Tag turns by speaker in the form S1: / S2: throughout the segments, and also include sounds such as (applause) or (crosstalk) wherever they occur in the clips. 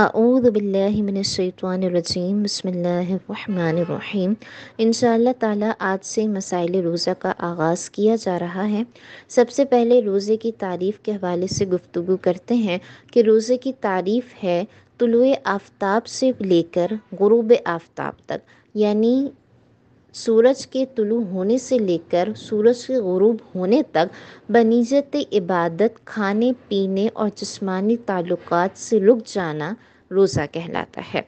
S1: अऊद बिल्लिमिनशैतरजीम बसमीम इन ताला आज से मसाइल रोज़ा का आगाज़ किया जा रहा है सबसे पहले रोज़े की तारीफ़ के हवाले से गुफ्तु करते हैं कि रोज़े की तारीफ़ है तुलु आफ्ताब से लेकर गुरूब आफ्ताब तक यानी सूरज के तुलू होने से लेकर सूरज के गरूब होने तक बनीजत इबादत खाने पीने और जिसमानी ताल्लुक से रुक जाना रोज़ा कहलाता है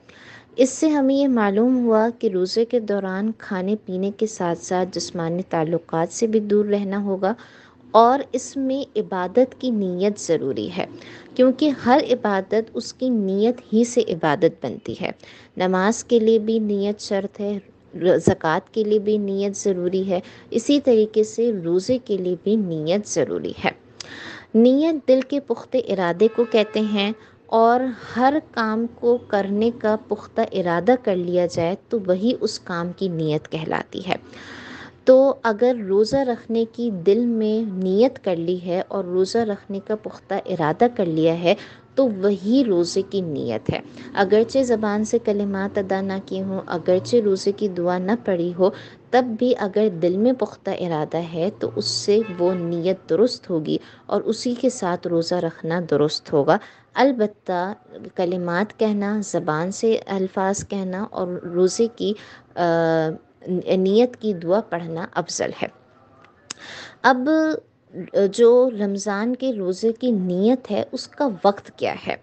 S1: इससे हमें यह मालूम हुआ कि रोज़े के दौरान खाने पीने के साथ साथ जिसमानी ताल्लुक से भी दूर रहना होगा और इसमें इबादत की नीयत ज़रूरी है क्योंकि हर इबादत उसकी नीयत ही से इबादत बनती है नमाज के लिए भी नीयत शर्त है ज़क़़त के लिए भी नीयत ज़रूरी है इसी तरीके से रोज़े के लिए भी नीयत ज़रूरी है नीयत दिल के पुख्ते इरादे को कहते हैं और हर काम को करने का पुख्ता इरादा कर लिया जाए तो वही उस काम की नीयत कहलाती है तो अगर रोज़ा रखने की दिल में नीयत कर ली है और रोज़ा रखने का पुख्ता इरादा कर लिया है तो वही रोज़े की नीयत है अगरचे ज़बान से कलिमात अदा ना किए हों अगरचे रोज़े की दुआ ना पड़ी हो तब भी अगर दिल में पुख्ता इरादा है तो उससे वो नीयत दुरुस्त होगी और उसी के साथ रोज़ा रखना दुरुस्त होगा अलबत् कलिमात कहना ज़बान से अल्फाज कहना और रोज़े की नीयत की दुआ पढ़ना अफजल है अब जो रमज़ान के रोज़े की नीयत है उसका वक्त क्या है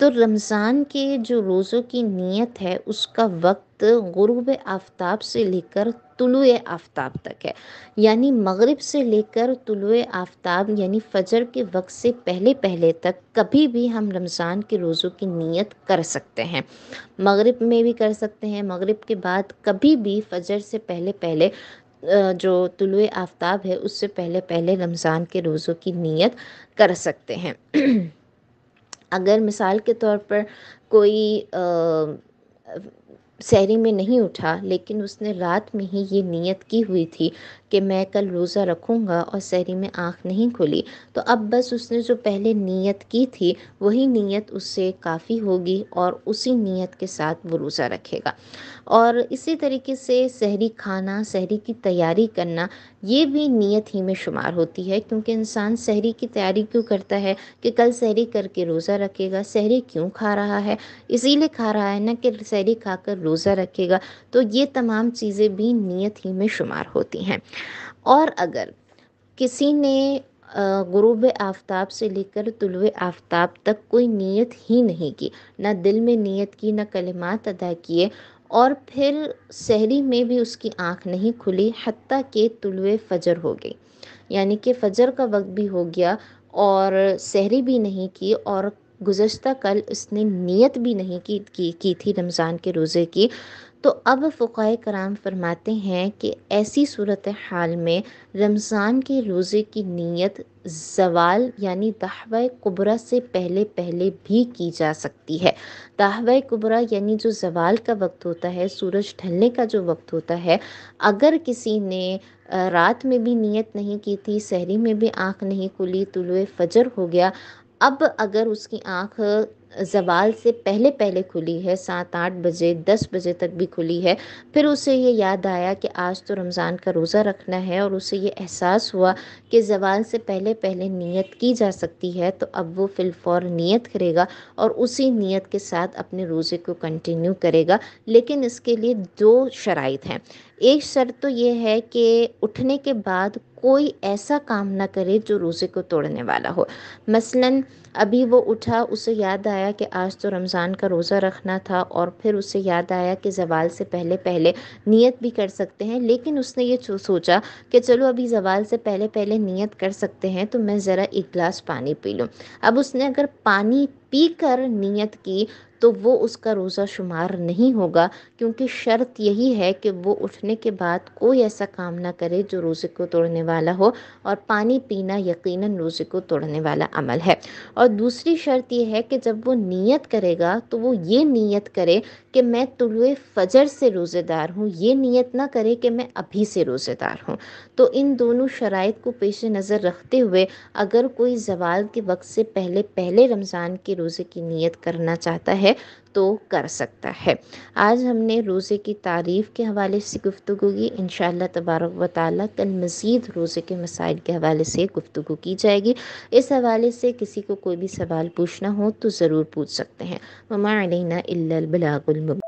S1: तो रमज़ान के जो रोज़ों की नीयत है उसका वक्त गुरूब आफ्ताब से लेकर तुलु आफ्ताब तक है यानी मगरिब से लेकर तुलु आफ्ताब यानी फ़जर के वक्त से पहले पहले तक कभी भी हम रमज़ान के रोज़ों की नीयत कर सकते हैं मगरिब में भी कर सकते हैं मगरिब के बाद कभी भी फ़जर से पहले पहले जो तुलु आफ्ताब है उससे पहले पहले रमज़ान के रोज़ों की नीयत कर सकते हैं (clears throat) अगर मिसाल के तौर पर कोई आ, सहरी में नहीं उठा लेकिन उसने रात में ही ये नीयत की हुई थी कि मैं कल रोज़ा रखूँगा और सहरी में आँख नहीं खुली तो अब बस उसने जो पहले नीयत की थी वही नीयत उससे काफ़ी होगी और उसी नीयत के साथ वो रोज़ा रखेगा और इसी तरीके से सहरी खाना सहरी की तैयारी करना ये भी नीयत ही में शुमार होती है क्योंकि इंसान सहरी की तैयारी क्यों करता है कि कल सहरी करके रोज़ा रखेगा सहरी क्यों खा रहा है इसीलिए खा रहा है ना कि सहरी खाकर रोज़ा रखेगा तो ये तमाम चीज़ें भी नीयत ही में शुमार होती हैं और अगर किसी ने गुरूब आफ्ताब से लेकर तुलव आफ्ताब तक कोई नीयत ही नहीं की ना दिल में नीयत की ना कलिमात अदा किए और फिर शहरी में भी उसकी आंख नहीं खुली हती के तुलव फजर हो गई यानी कि फजर का वक्त भी हो गया और शहरी भी नहीं की और गुज्त कल उसने नियत भी नहीं की की, की थी रमज़ान के रोज़े की तो अब फ़ाय कराम फरमाते हैं कि ऐसी सूरत हाल में रमज़ान के रोज़े की नीयत जवाल यानी दाहवा कुबरा से पहले पहले भी की जा सकती है दाहवा कुबरा यानी जो जवाल का वक्त होता है सूरज ढलने का जो वक्त होता है अगर किसी ने रात में भी नियत नहीं की थी शहरी में भी आंख नहीं खुली तुलुए फजर हो गया अब अगर उसकी आँख जवाल से पहले पहले खुली है सात आठ बजे दस बजे तक भी खुली है फिर उसे ये याद आया कि आज तो रमज़ान का रोज़ा रखना है और उसे ये एहसास हुआ कि जवाल से पहले पहले नीयत की जा सकती है तो अब वो फिलफौर नीयत करेगा और उसी नीयत के साथ अपने रोज़े को कंटिन्यू करेगा लेकिन इसके लिए दो शराइ हैं एक शर्त तो ये है कि उठने के बाद कोई ऐसा काम ना करे जो रोज़े को तोड़ने वाला हो मसलन अभी वो उठा उसे याद आया आया कि आज तो रमज़ान का रोज़ा रखना था और फिर उसे याद आया कि जवाल से पहले पहले नियत भी कर सकते हैं लेकिन उसने ये सोचा कि चलो अभी जवाल से पहले पहले नियत कर सकते हैं तो मैं ज़रा एक गिलास पानी पी लूँ अब उसने अगर पानी पी कर नीयत की तो वो उसका रोज़ा शुमार नहीं होगा क्योंकि शर्त यही है कि वो उठने के बाद कोई ऐसा काम ना करे जो रोज़े को तोड़ने वाला हो और पानी पीना यकीनन रोज़े को तोड़ने वाला अमल है और दूसरी शर्त यह है कि जब वो नीयत करेगा तो वो ये नीयत करे कि मैं तुलवे फ़जर से रोज़ेदार हूँ ये नीयत ना करे कि मैं अभी से रोज़ेदार हूँ तो इन दोनों शराइ को पेश नज़र रखते हुए अगर कोई जवाल के वक्त से पहले पहले रमज़ान के रोज़े की नियत करना चाहता है तो कर सकता है आज हमने रोज़े की तारीफ़ के हवाले से गुफ्तु की इन तबारक व ताली कल मज़ीद रोज़े के मसाइल के हवाले से गुफ्तु की जाएगी इस हवाले से किसी को कोई भी सवाल पूछना हो तो ज़रूर पूछ सकते हैं ममा अलना इल्लल